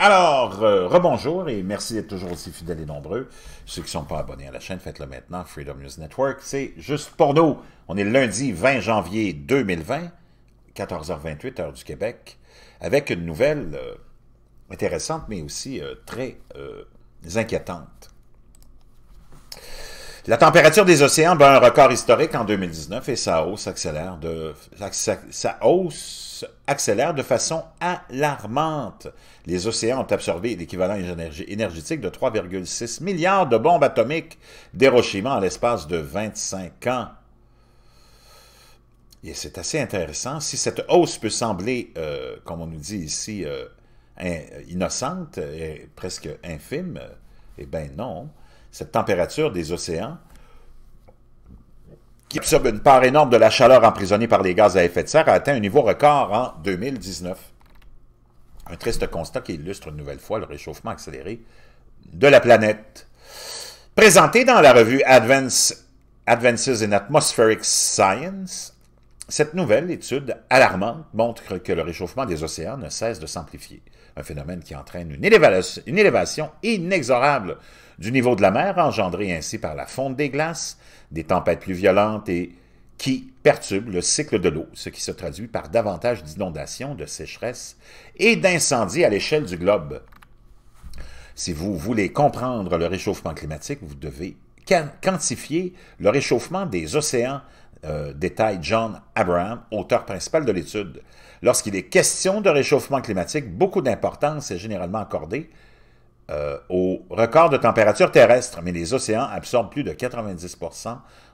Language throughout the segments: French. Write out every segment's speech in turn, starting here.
Alors, euh, rebonjour et merci d'être toujours aussi fidèles et nombreux. Ceux qui ne sont pas abonnés à la chaîne, faites-le maintenant. Freedom News Network, c'est juste pour nous. On est lundi 20 janvier 2020, 14h28, heure du Québec, avec une nouvelle euh, intéressante, mais aussi euh, très inquiétante. La température des océans bat un record historique en 2019 et sa hausse accélère de, sa hausse accélère de façon alarmante. Les océans ont absorbé l'équivalent énergétique de 3,6 milliards de bombes atomiques d'Hiroshima en l'espace de 25 ans. Et c'est assez intéressant. Si cette hausse peut sembler, euh, comme on nous dit ici, euh, euh, innocente, et presque infime, eh bien non cette température des océans, qui absorbe une part énorme de la chaleur emprisonnée par les gaz à effet de serre, a atteint un niveau record en 2019. Un triste constat qui illustre une nouvelle fois le réchauffement accéléré de la planète. Présenté dans la revue Advances in Atmospheric Science cette nouvelle étude alarmante montre que le réchauffement des océans ne cesse de s'amplifier, un phénomène qui entraîne une élévation, inexorable du niveau de la mer, engendré ainsi par la fonte des glaces, des tempêtes plus violentes et qui perturbe le cycle de l'eau, ce qui se traduit par davantage d'inondations, de sécheresses et d'incendies à l'échelle du globe. Si vous voulez comprendre le réchauffement climatique, vous devez quantifier le réchauffement des océans euh, détaille John Abraham, auteur principal de l'étude. Lorsqu'il est question de réchauffement climatique, beaucoup d'importance est généralement accordée euh, au record de température terrestre, mais les océans absorbent plus de 90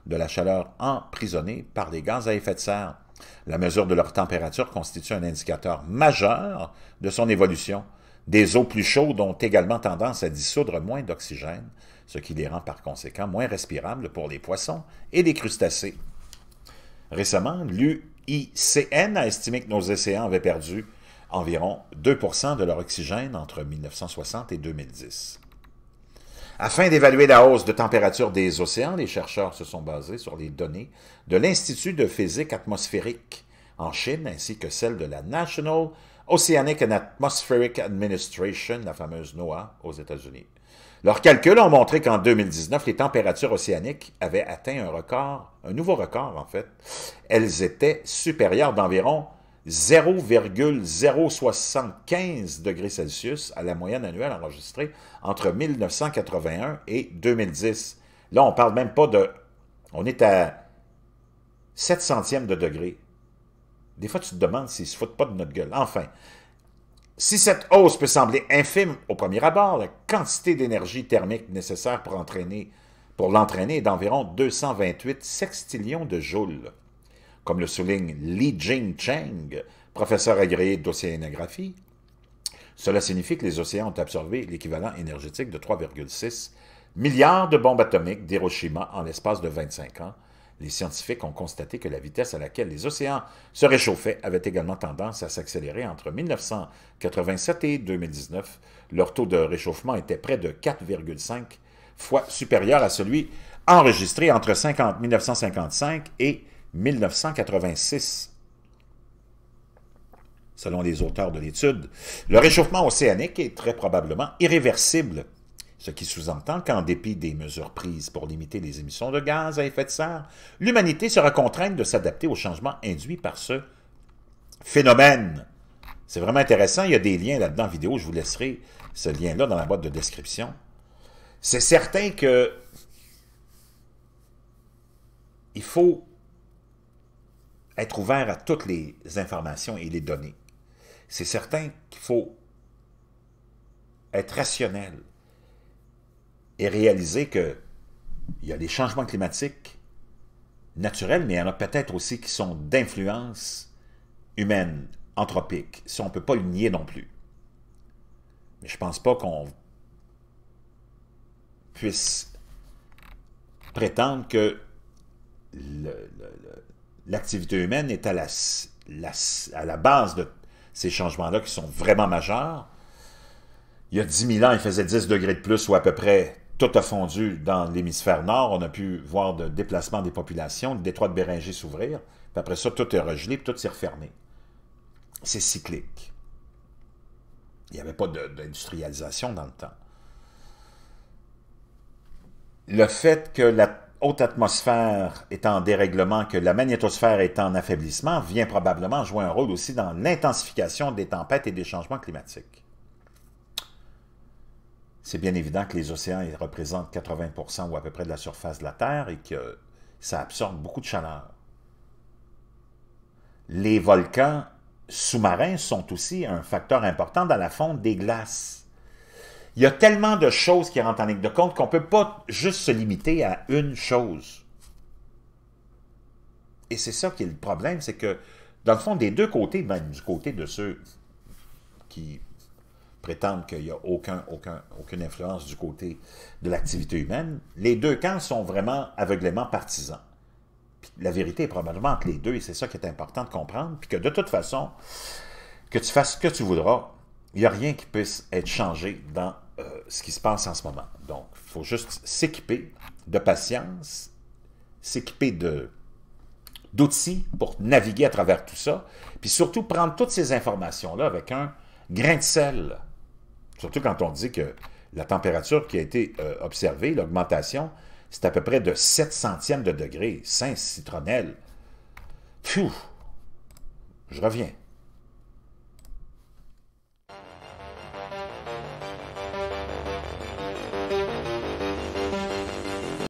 de la chaleur emprisonnée par les gaz à effet de serre. La mesure de leur température constitue un indicateur majeur de son évolution. Des eaux plus chaudes ont également tendance à dissoudre moins d'oxygène, ce qui les rend par conséquent moins respirables pour les poissons et les crustacés. Récemment, l'UICN a estimé que nos océans avaient perdu environ 2 de leur oxygène entre 1960 et 2010. Afin d'évaluer la hausse de température des océans, les chercheurs se sont basés sur les données de l'Institut de physique atmosphérique en Chine ainsi que celles de la National Oceanic and Atmospheric Administration, la fameuse NOAA, aux États-Unis. Leurs calculs ont montré qu'en 2019, les températures océaniques avaient atteint un record, un nouveau record en fait. Elles étaient supérieures d'environ 0,075 degrés Celsius à la moyenne annuelle enregistrée entre 1981 et 2010. Là, on parle même pas de... On est à 7 centièmes de degré. Des fois, tu te demandes s'ils se foutent pas de notre gueule. Enfin, si cette hausse peut sembler infime au premier abord, la quantité d'énergie thermique nécessaire pour, l'entraîner est d'environ 228 sextillions de joules. Comme le souligne Li Jingcheng, professeur agréé d'océanographie, cela signifie que les océans ont absorbé l'équivalent énergétique de 3,6 milliards de bombes atomiques d'Hiroshima en l'espace de 25 ans, les scientifiques ont constaté que la vitesse à laquelle les océans se réchauffaient avait également tendance à s'accélérer entre 1987 et 2019. Leur taux de réchauffement était près de 4,5 fois supérieur à celui enregistré entre 1955 et 1986. Selon les auteurs de l'étude, le réchauffement océanique est très probablement irréversible ce qui sous-entend qu'en dépit des mesures prises pour limiter les émissions de gaz à effet de serre, l'humanité sera contrainte de s'adapter aux changements induits par ce phénomène. C'est vraiment intéressant, il y a des liens là-dedans vidéo, je vous laisserai ce lien-là dans la boîte de description. C'est certain que il faut être ouvert à toutes les informations et les données. C'est certain qu'il faut être rationnel, et réaliser qu'il y a des changements climatiques naturels, mais il y en a peut-être aussi qui sont d'influence humaine, anthropique. Ça, on ne peut pas le nier non plus. Mais je ne pense pas qu'on puisse prétendre que l'activité humaine est à la, à la base de ces changements-là qui sont vraiment majeurs. Il y a 10 000 ans, il faisait 10 degrés de plus ou à peu près tout a fondu dans l'hémisphère nord. On a pu voir de déplacement des populations, le détroit de Béringer s'ouvrir, puis après ça, tout est regelé, puis tout s'est refermé. C'est cyclique. Il n'y avait pas d'industrialisation dans le temps. Le fait que la haute atmosphère est en dérèglement, que la magnétosphère est en affaiblissement, vient probablement jouer un rôle aussi dans l'intensification des tempêtes et des changements climatiques c'est bien évident que les océans représentent 80 ou à peu près de la surface de la Terre et que ça absorbe beaucoup de chaleur. Les volcans sous-marins sont aussi un facteur important dans la fonte des glaces. Il y a tellement de choses qui rentrent en ligne de compte qu'on ne peut pas juste se limiter à une chose. Et c'est ça qui est le problème, c'est que, dans le fond, des deux côtés, même du côté de ceux qui prétendre qu'il n'y a aucun, aucun, aucune influence du côté de l'activité humaine, les deux camps sont vraiment aveuglément partisans. la vérité est probablement entre les deux, et c'est ça qui est important de comprendre, puis que de toute façon, que tu fasses ce que tu voudras, il n'y a rien qui puisse être changé dans euh, ce qui se passe en ce moment. Donc, il faut juste s'équiper de patience, s'équiper d'outils pour naviguer à travers tout ça, puis surtout prendre toutes ces informations-là avec un grain de sel Surtout quand on dit que la température qui a été euh, observée, l'augmentation, c'est à peu près de 7 centièmes de degré. 5 citronnelle. Pfiou! Je reviens.